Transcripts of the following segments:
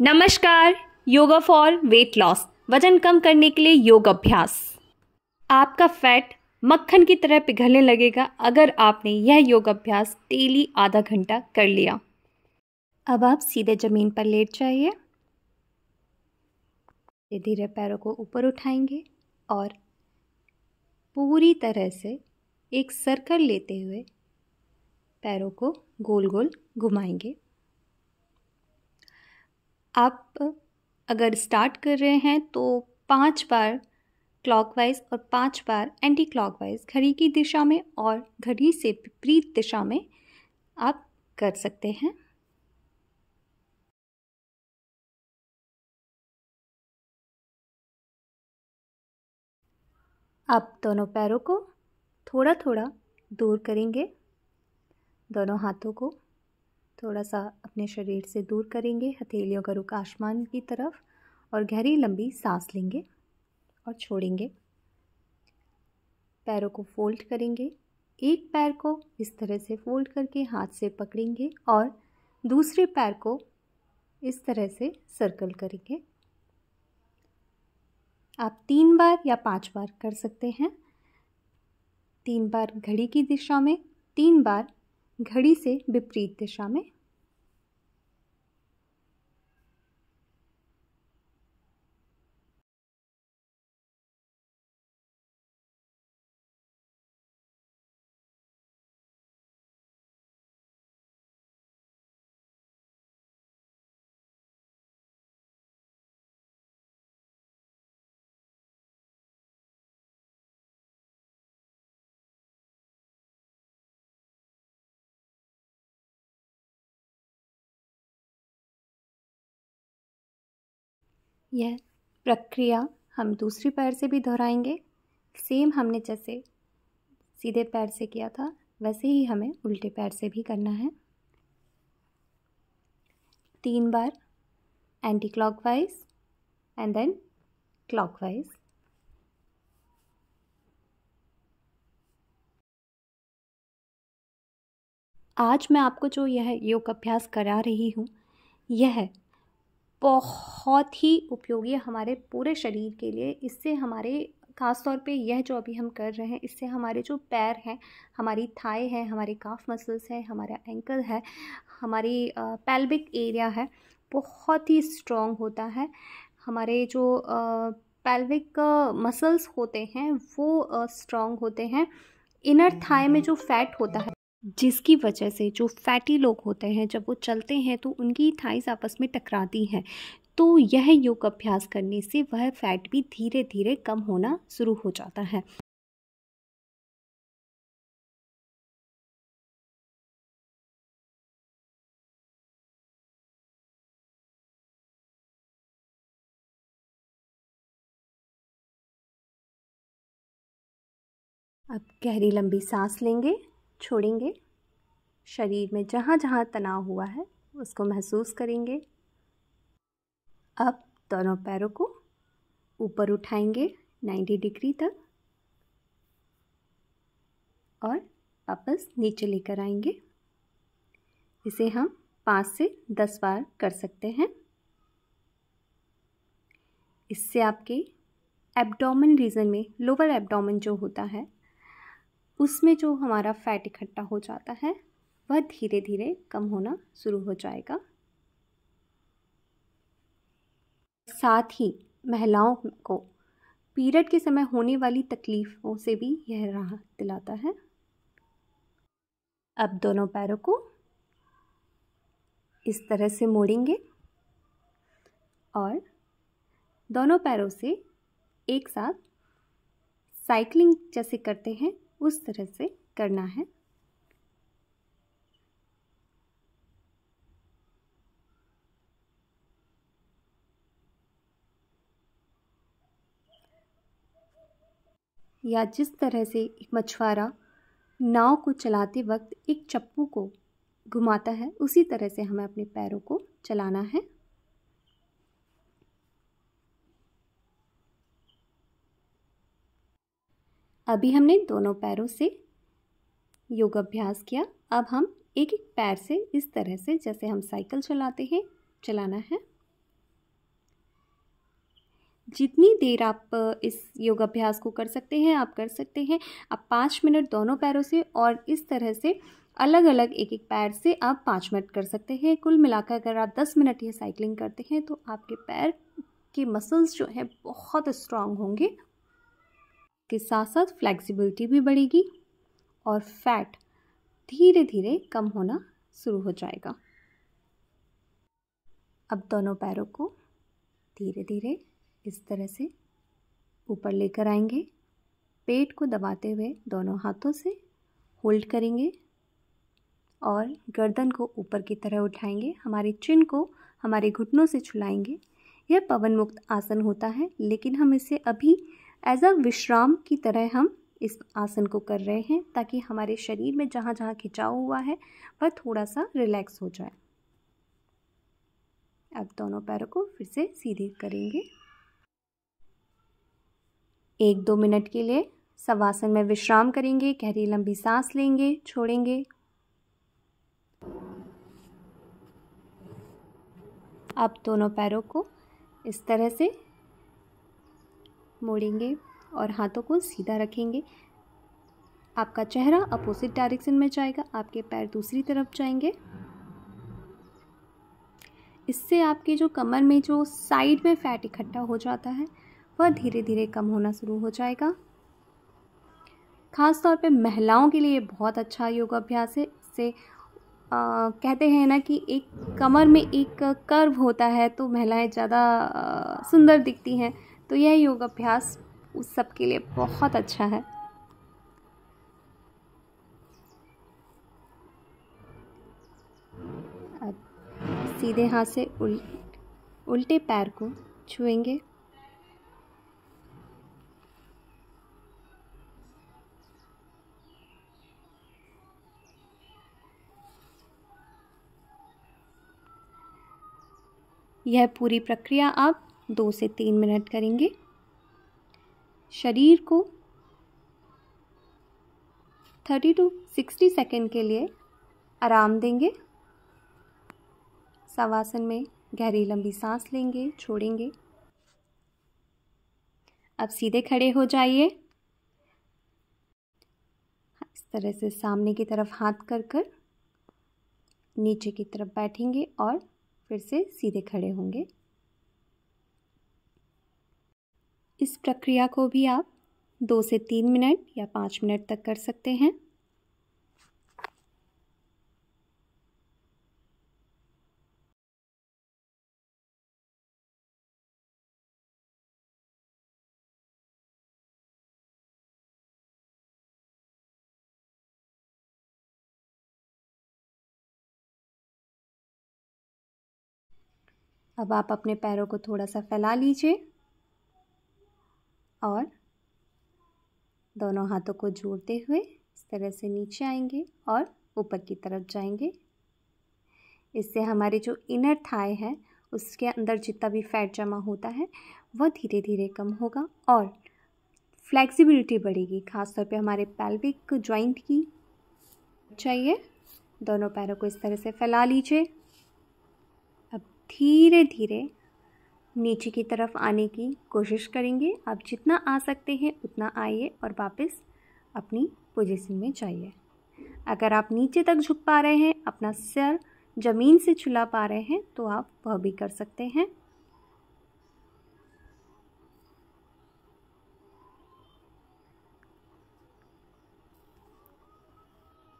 नमस्कार yoga for weight loss वजन कम करने के लिए योग अभ्यास आपका फैट मक्खन की तरह पिघलने लगेगा अगर आपने यह योग अभ्यास डेली आधा घंटा कर लिया अब आप सीधे ज़मीन पर लेट जाइए धीरे धीरे पैरों को ऊपर उठाएंगे और पूरी तरह से एक सर्कल लेते हुए पैरों को गोल गोल घुमाएंगे आप अगर स्टार्ट कर रहे हैं तो पांच बार क्लॉकवाइज और पांच बार एंटी क्लॉकवाइज घड़ी की दिशा में और घड़ी से विपरीत दिशा में आप कर सकते हैं आप दोनों पैरों को थोड़ा थोड़ा दूर करेंगे दोनों हाथों को थोड़ा सा अपने शरीर से दूर करेंगे हथेलियों का रुख आसमान की तरफ और गहरी लंबी सांस लेंगे और छोड़ेंगे पैरों को फोल्ड करेंगे एक पैर को इस तरह से फोल्ड करके हाथ से पकड़ेंगे और दूसरे पैर को इस तरह से सर्कल करेंगे आप तीन बार या पांच बार कर सकते हैं तीन बार घड़ी की दिशा में तीन बार घड़ी से विपरीत दिशा में यह प्रक्रिया हम दूसरी पैर से भी दोहराएंगे सेम हमने जैसे सीधे पैर से किया था वैसे ही हमें उल्टे पैर से भी करना है तीन बार anti clockwise and then clockwise आज मैं आपको जो यह योग अभ्यास करा रही हूँ यह बहुत ही उपयोगी है हमारे पूरे शरीर के लिए इससे हमारे ख़ास तौर पे यह जो अभी हम कर रहे हैं इससे हमारे जो पैर हैं हमारी थाई है हमारे काफ मसल्स हैं हमारा एंकल है हमारी पेल्विक एरिया है बहुत ही स्ट्रॉन्ग होता है हमारे जो पेल्विक मसल्स होते हैं वो स्ट्रॉन्ग होते हैं इनर थाई में जो फैट होता है जिसकी वजह से जो फैटी लोग होते हैं जब वो चलते हैं तो उनकी थाइस आपस में टकराती हैं तो यह योग अभ्यास करने से वह फैट भी धीरे धीरे कम होना शुरू हो जाता है अब गहरी लंबी सांस लेंगे छोड़ेंगे शरीर में जहाँ जहाँ तनाव हुआ है उसको महसूस करेंगे अब दोनों पैरों को ऊपर उठाएंगे 90 डिग्री तक और वापस नीचे लेकर आएंगे इसे हम पाँच से दस बार कर सकते हैं इससे आपके एब्डोमन रीजन में लोअर एब्डोमन जो होता है उसमें जो हमारा फैट इकट्ठा हो जाता है वह धीरे धीरे कम होना शुरू हो जाएगा साथ ही महिलाओं को पीरियड के समय होने वाली तकलीफ़ों से भी यह राहत दिलाता है अब दोनों पैरों को इस तरह से मोड़ेंगे और दोनों पैरों से एक साथ साइकिलिंग जैसे करते हैं उस तरह से करना है या जिस तरह से एक मछुआरा नाव को चलाते वक्त एक चप्पू को घुमाता है उसी तरह से हमें अपने पैरों को चलाना है अभी हमने दोनों पैरों से योग अभ्यास किया अब हम एक एक पैर से इस तरह से जैसे हम साइकिल चलाते हैं चलाना है जितनी देर आप इस योग अभ्यास को कर सकते हैं आप कर सकते हैं आप पाँच मिनट दोनों पैरों से और इस तरह से अलग अलग एक एक पैर से आप पाँच मिनट कर सकते हैं कुल मिलाकर अगर आप दस मिनट ये साइकिलिंग करते हैं तो आपके पैर के मसल्स जो हैं बहुत स्ट्रांग होंगे के साथ साथ फ्लेक्सिबिलिटी भी बढ़ेगी और फैट धीरे धीरे कम होना शुरू हो जाएगा अब दोनों पैरों को धीरे धीरे इस तरह से ऊपर लेकर आएंगे पेट को दबाते हुए दोनों हाथों से होल्ड करेंगे और गर्दन को ऊपर की तरह उठाएंगे हमारे चिन को हमारे घुटनों से छुलाएंगे यह पवन मुक्त आसन होता है लेकिन हम इसे अभी एज अ विश्राम की तरह हम इस आसन को कर रहे हैं ताकि हमारे शरीर में जहाँ जहाँ खिंचाव हुआ है वह थोड़ा सा रिलैक्स हो जाए अब दोनों पैरों को फिर से सीधे करेंगे एक दो मिनट के लिए सवासन में विश्राम करेंगे गहरी लंबी सांस लेंगे छोड़ेंगे अब दोनों पैरों को इस तरह से मोड़ेंगे और हाथों को सीधा रखेंगे आपका चेहरा अपोजिट डायरेक्शन में जाएगा आपके पैर दूसरी तरफ जाएंगे इससे आपके जो कमर में जो साइड में फैट इकट्ठा हो जाता है वह धीरे धीरे कम होना शुरू हो जाएगा ख़ास तौर पे महिलाओं के लिए बहुत अच्छा योगाभ्यास है इससे कहते हैं ना कि एक कमर में एक कर्व होता है तो महिलाएं ज़्यादा सुंदर दिखती हैं तो यह योग अभ्यास उस सब के लिए बहुत अच्छा है अब सीधे हाथ से उल, उल्टे पैर को छुएंगे यह पूरी प्रक्रिया आप दो से तीन मिनट करेंगे शरीर को थर्टी टू सिक्सटी सेकेंड के लिए आराम देंगे सवासन में गहरी लंबी सांस लेंगे छोड़ेंगे अब सीधे खड़े हो जाइए इस तरह से सामने की तरफ हाथ कर कर नीचे की तरफ बैठेंगे और फिर से सीधे खड़े होंगे इस प्रक्रिया को भी आप दो से तीन मिनट या पाँच मिनट तक कर सकते हैं अब आप अपने पैरों को थोड़ा सा फैला लीजिए और दोनों हाथों को जोड़ते हुए इस तरह से नीचे आएंगे और ऊपर की तरफ जाएंगे इससे हमारे जो इनर थाए हैं उसके अंदर जितना भी फैट जमा होता है वह धीरे धीरे कम होगा और फ्लेक्सिबिलिटी बढ़ेगी खासतौर पे हमारे पैल्विक ज्वाइंट की चाहिए दोनों पैरों को इस तरह से फैला लीजिए अब धीरे धीरे नीचे की तरफ आने की कोशिश करेंगे आप जितना आ सकते हैं उतना आइए और वापस अपनी पोजीशन में जाइए अगर आप नीचे तक झुक पा रहे हैं अपना सिर ज़मीन से छुला पा रहे हैं तो आप वह भी कर सकते हैं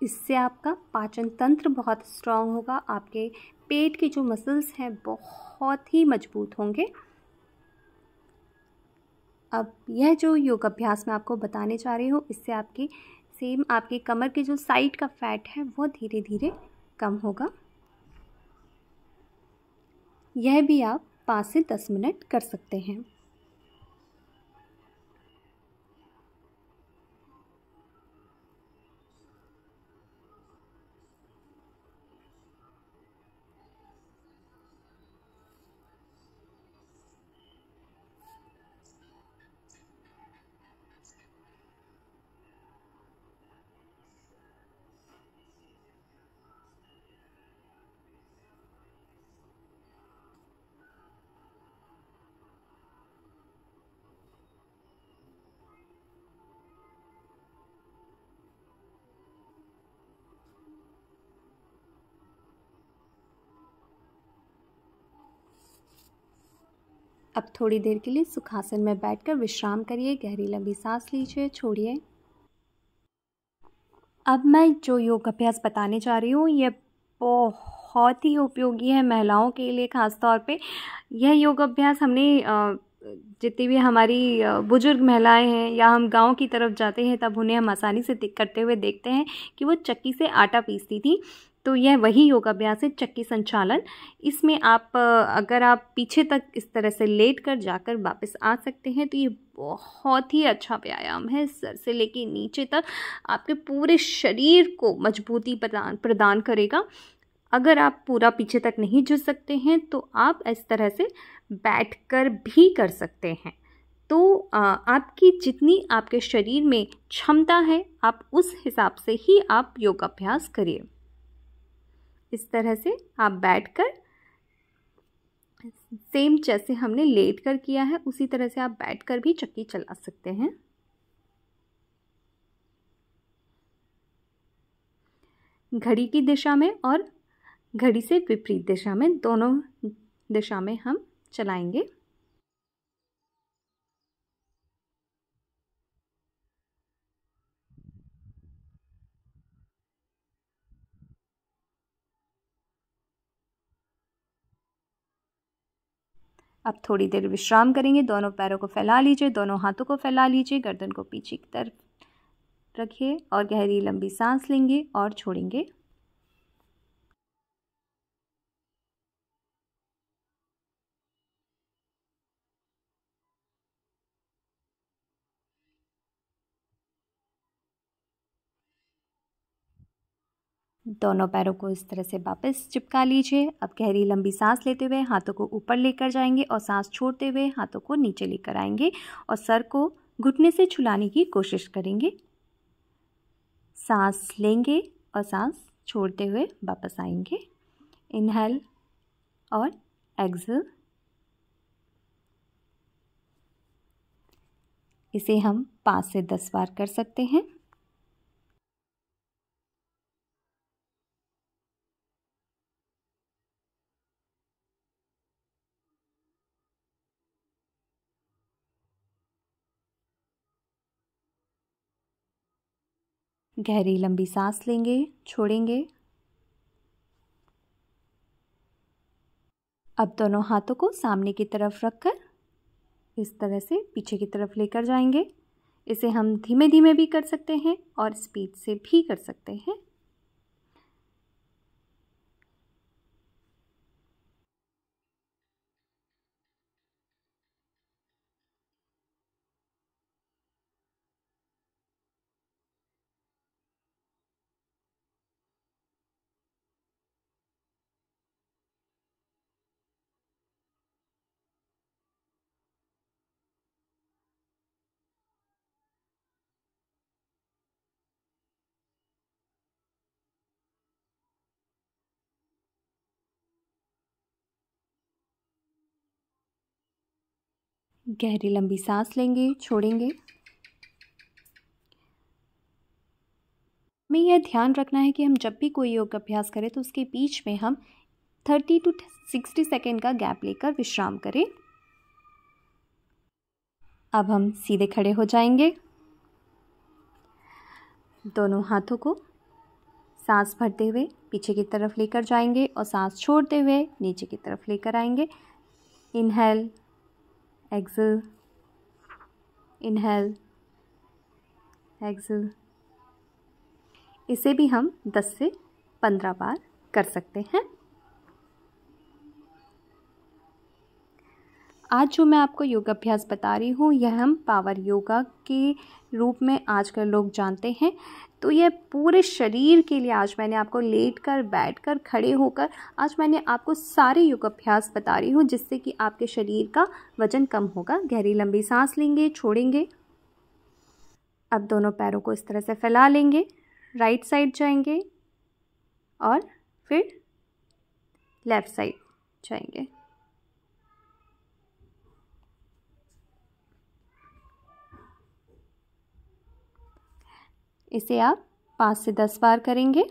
इससे आपका पाचन तंत्र बहुत स्ट्रांग होगा आपके पेट के जो मसल्स हैं बहुत ही मजबूत होंगे अब यह जो योग अभ्यास मैं आपको बताने जा रही हूँ इससे आपके सेम आपके कमर के जो साइड का फैट है वो धीरे धीरे कम होगा यह भी आप पाँच से दस मिनट कर सकते हैं अब थोड़ी देर के लिए सुखासन में बैठकर विश्राम करिए गहरी लंबी सांस लीजिए छोड़िए अब मैं जो योग अभ्यास बताने जा रही हूँ यह बहुत ही उपयोगी है महिलाओं के लिए खासतौर पे यह योग अभ्यास हमने जितनी भी हमारी बुजुर्ग महिलाएं हैं या हम गांव की तरफ जाते हैं तब उन्हें हम आसानी से करते हुए देखते हैं कि वो चक्की से आटा पीसती थी तो यह वही योगाभ्यास है चक्की संचालन इसमें आप अगर आप पीछे तक इस तरह से लेट कर जाकर वापस आ सकते हैं तो ये बहुत ही अच्छा व्यायाम है सर से लेके नीचे तक आपके पूरे शरीर को मजबूती प्रदान प्रदान करेगा अगर आप पूरा पीछे तक नहीं झुक सकते हैं तो आप इस तरह से बैठकर भी कर सकते हैं तो आपकी जितनी आपके शरीर में क्षमता है आप उस हिसाब से ही आप योगाभ्यास करिए इस तरह से आप बैठ कर सेम जैसे हमने लेट कर किया है उसी तरह से आप बैठ कर भी चक्की चला सकते हैं घड़ी की दिशा में और घड़ी से विपरीत दिशा में दोनों दिशा में हम चलाएंगे अब थोड़ी देर विश्राम करेंगे दोनों पैरों को फैला लीजिए दोनों हाथों को फैला लीजिए गर्दन को पीछे की तरफ रखिए और गहरी लंबी सांस लेंगे और छोड़ेंगे दोनों पैरों को इस तरह से वापस चिपका लीजिए अब गहरी लंबी सांस लेते हुए हाथों को ऊपर लेकर जाएंगे और सांस छोड़ते हुए हाथों को नीचे लेकर आएंगे और सर को घुटने से छुलाने की कोशिश करेंगे सांस लेंगे और सांस छोड़ते हुए वापस आएंगे इनहेल और एक्सल इसे हम पाँच से दस बार कर सकते हैं गहरी लंबी सांस लेंगे छोड़ेंगे अब दोनों हाथों को सामने की तरफ रखकर इस तरह से पीछे की तरफ लेकर जाएंगे इसे हम धीमे धीमे भी कर सकते हैं और स्पीड से भी कर सकते हैं गहरी लंबी सांस लेंगे छोड़ेंगे हमें यह ध्यान रखना है कि हम जब भी कोई योग अभ्यास करें तो उसके बीच में हम थर्टी टू सिक्सटी सेकेंड का गैप लेकर विश्राम करें अब हम सीधे खड़े हो जाएंगे दोनों हाथों को सांस भरते हुए पीछे की तरफ लेकर जाएंगे और सांस छोड़ते हुए नीचे की तरफ लेकर आएंगे इनहेल एक्सल इनहेल एक्सल इसे भी हम 10 से 15 बार कर सकते हैं आज जो मैं आपको योग अभ्यास बता रही हूँ यह हम पावर योगा के रूप में आजकल लोग जानते हैं तो ये पूरे शरीर के लिए आज मैंने आपको लेट कर बैठ कर खड़े होकर आज मैंने आपको सारे योग अभ्यास बता रही हूँ जिससे कि आपके शरीर का वजन कम होगा गहरी लंबी सांस लेंगे छोड़ेंगे अब दोनों पैरों को इस तरह से फैला लेंगे राइट साइड जाएंगे और फिर लेफ़्ट साइड जाएंगे इसे आप पाँच से दस बार करेंगे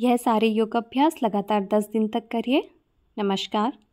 यह सारे योग अभ्यास लगातार दस दिन तक करिए नमस्कार